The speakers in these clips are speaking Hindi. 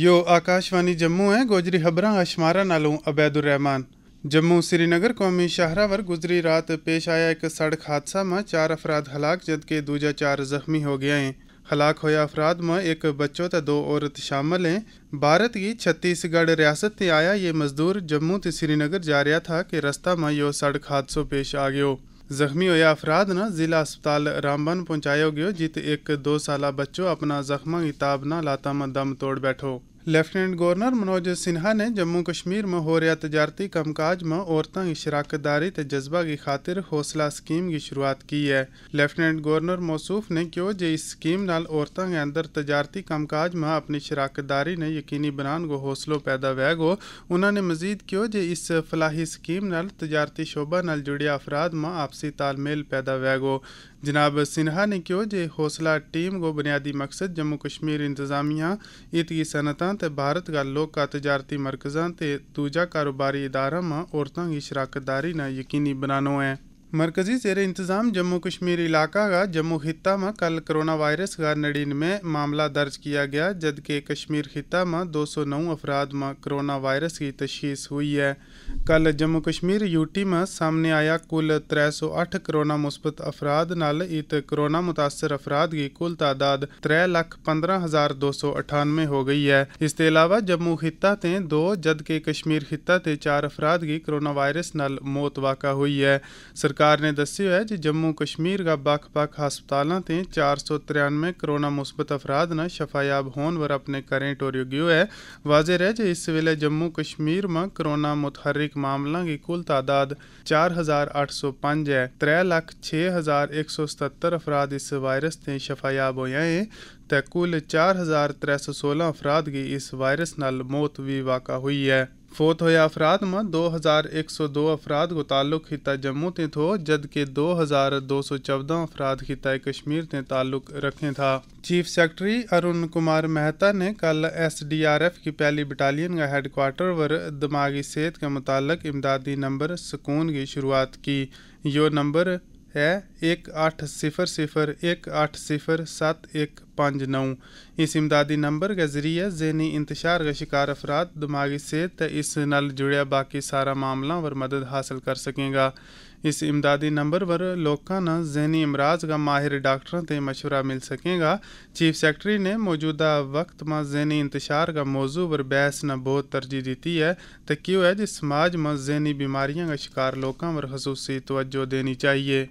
यो आकाशवाणी जम्मू है गोजरी खबर अशमारा नालों रहमान जम्मू श्रीनगर कौमी शाहरा पर गुजरी रात पेश आया एक सड़क हादसा में चार अफराद हलाक जबकि दूजा चार जख्मी हो गया है हलाक होया अफराद में एक बच्चों त दो औरत शामिल हैं भारत की छत्तीसगढ़ रियासत से आया ये मजदूर जम्मू से श्रीनगर जा रहा था कि रास्ता में यो सड़क हादसों पेश आ गया जख्मी हुए अफराद न जिला अस्पताल रामबन पहुंचाया गयो जित एक दो साल बच्चो अपना जख्मा हिताब न लाता में दम तोड़ बैठो लेफ्टिनेंट गवर्नर मनोज सिन्हा ने जम्मू कश्मीर में हो रहा तजारती कामकाज में औरतों की शराकतदारी त जज्बा की खातिर हौसला स्कीम की शुरुआत की है लेफ्टिनेंट गवर्नर मौसूफ ने क्यों जे इस स्कीम नाल औरतों के अंदर तजारती कामकाज में अपनी शराकतदारी ने यकीनी बनाने को हौसलों पैदा वह गो उन्होंने मजीद क्यों जे इस फलाही स्कीम नाल तजारती शोभा नाल जुड़े अफराद में आपसी तालमेल पैदा वह गो जनाब सिन्हा ने क्यों जे हौसला टीम को बुनियादी मकसद जम्मू कश्मीर इंतजामिया इत की ਔਰਤਾਂ ਤੇ ਭਾਰਤ ਗੱਲ ਲੋਕਾਂ ਤਜਾਰਤੀ ਮਰਕਜ਼ਾਂ ਤੇ ਦੂਜਾ ਕਾਰੋਬਾਰੀ ਇਦਾਰਾ ਮਾ ਔਰਤਾਂ ਦੀ ਸ਼ਰਾਕਤਦਾਰੀ ਨਾ ਯਕੀਨੀ ਬਣਾਉਣਾ ਹੈ मरकज़ी जेर इंतज़ाम जम्मू कश्मीर इलाका का जम्मू खिता में कल कोरोना वायरस का नड़िनवे मामला दर्ज किया गया जबकि कश्मीर खिता में दो सौ नौ अफराद में कोरोना वायरस की तशीस हुई है कल जम्मू कश्मीर यूटी में सामने आया कुल त्रै सौ अठ कोरोना मुस्बत अफराद नाल इत कोरोना मुतासर अफराद की कुल तादाद त्रै लख पंद्रह हज़ार दो सौ अठानवे हो गई है इसके अलावा जम्मू खिता से दो जबकि कश्मीर खिता से चार अफराद की कोरोना वायरस नाल मौत वाक़ा हुई है सरकार सरकार ने दस है कि जम्मू कश्मीर का बख बख हस्पता चार सौ तिरानवे करोना मुस्बत अफराद न शफायाब होन वर अपने करें टोरियो गयो है वाजे है कि इस वेले जम्मू कश्मीर में करोना मुतहरिक मामलों की कुल तादाद चार हजार अठ सौ पांच है त्रै लख छ हजार एक सौ सतर अफराद इस वायरस से शफायाब हो ते कुल चार हजार त्रै सौ सोलह अफराद की इस वायरस नौत भी वाका हुई है फोत हुए अफराद में दो हज़ार एक सौ दो अफराद को ताल्लुक़ खिता जम्मू ते थो जबकि दो हज़ार दो सौ चौदह अफराद खिता कश्मीर ते ताल्लुक़ रखें था चीफ सेक्रेटरी अरुण कुमार मेहता ने कल एस डी आर एफ की पहली बटालियन का हेडकोार्टर पर दिमागी सेहत के मुतालिक इमदादी नंबर सुकून की शुरुआत की यो नंबर है एक अठ सिफर सिफर एक अठ सिफर सत एक पंज नौ इस इमदादी नंबर के जरिए जहनी इंतशार का शिकार अफराद दिमागी सेहत इस नल जुड़िया बाकी सारा मामला पर मदद हासिल कर सकेगा इस इमदादी नंबर पर लोगों न जहनी अमराज का माहिर डॉक्टरों से मशवरा मिल सकेगा चीफ सैकटरी ने मौजूदा वक्त में जहनी इंतशार का मौजू पर बहस न बहुत तरजीह दी है तो क्यों है जिस समाज में जहनी बीमारियों का शिकार लोगों पर खसूसी तवज्जो देनी चाहिए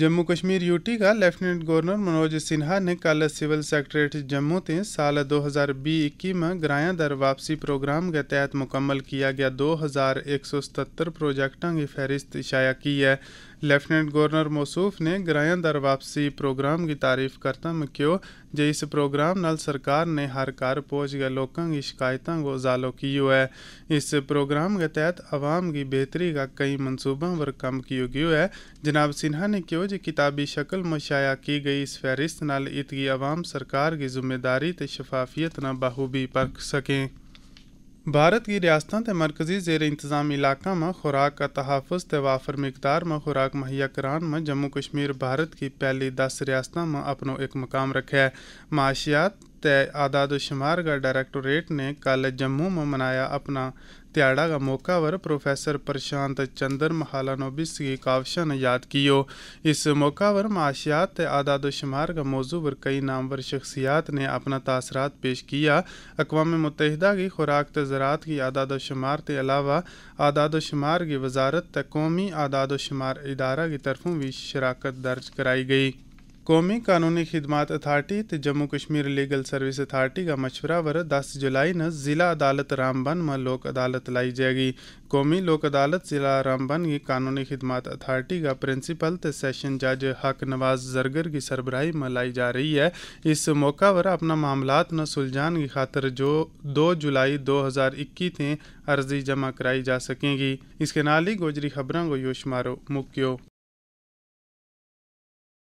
जम्मू कश्मीर यूटी का लेफ्टिनेंट गवर्नर मनोज सिन्हा ने कल सिविल सैक्ट्रेट जम्मू ते साल 2020 इक्की में ग्राया दर वापसी प्रोग्राम के तहत मुकम्मल किया गया 2177 प्रोजेक्टा की फहरिस्त शाया की है लेफ्टिनेंट गवर्नर मौसूफ ने ग्रायां दर वापसी प्रोग्राम की तारीफ करता क्यों जे इस प्रोग्राम नाल सरकार ने हर घर पहुँच गए लोगों की शिकायतों को उजालो की है इस प्रोग्राम के तहत आवाम की बेहतरी का कई मनसूबों पर कम किया गया है जनाब सिन्हा ने क्यों जो किताबी शक्ल मुशाया की गई इस फहरिस्त नाल इतगी आवाम सरकार की जिम्मेदारी तो शफाफियत न बाहूबी परख सकें भारत की रियासतों के मरकजी जेर इंतजाम इलाकों में खुराक का तहफ़ के वाफर मकदार में खुराक मुहैया करान में जम्मू कश्मीर भारत की पहली दस रियासतों में अपनों एक मकाम रखे है माशियात आदाद शुमार का डायरेक्टोरेट ने कल जम्मू में मनाया अपना ध्याड़ा का मौका पर प्रोफेसर प्रशांत चंद्र महालानोबिस की कावशा ने याद कियो इस मौका पर माशियात आदाद शुमार का मौजू पर कई नामवर शख्सियात ने अपना तासरात पेश किया अकवा मुतहदा की खुराक तज़रात की आदाद शुमार के अलावा आदाद शुमार की वजारत कौमी आदाद शुमार इदारा की तरफों भी शराकत दर्ज कराई गई कौमी कानूनी खिदमत अथार्टी तो Jammu Kashmir legal service authority का मशवरा वर दस जुलाई न जिला अदालत रामबन में लोक अदालत लाई जाएगी कौमी लोक अदालत जिला रामबन की कानूनी खिदमत अथार्टी का प्रिंसिपल तो सैशन जज हक नवाज जरगर की सरबराही में लाई जा रही है इस मौका पर अपना मामलात न सुलझान की खातर जो दो जुलाई दो हज़ार इक्की थे अर्जी जमा कराई जा सकेंगी इसके नाल ही गोजरी खबरों को यो शुमारो मुक्यो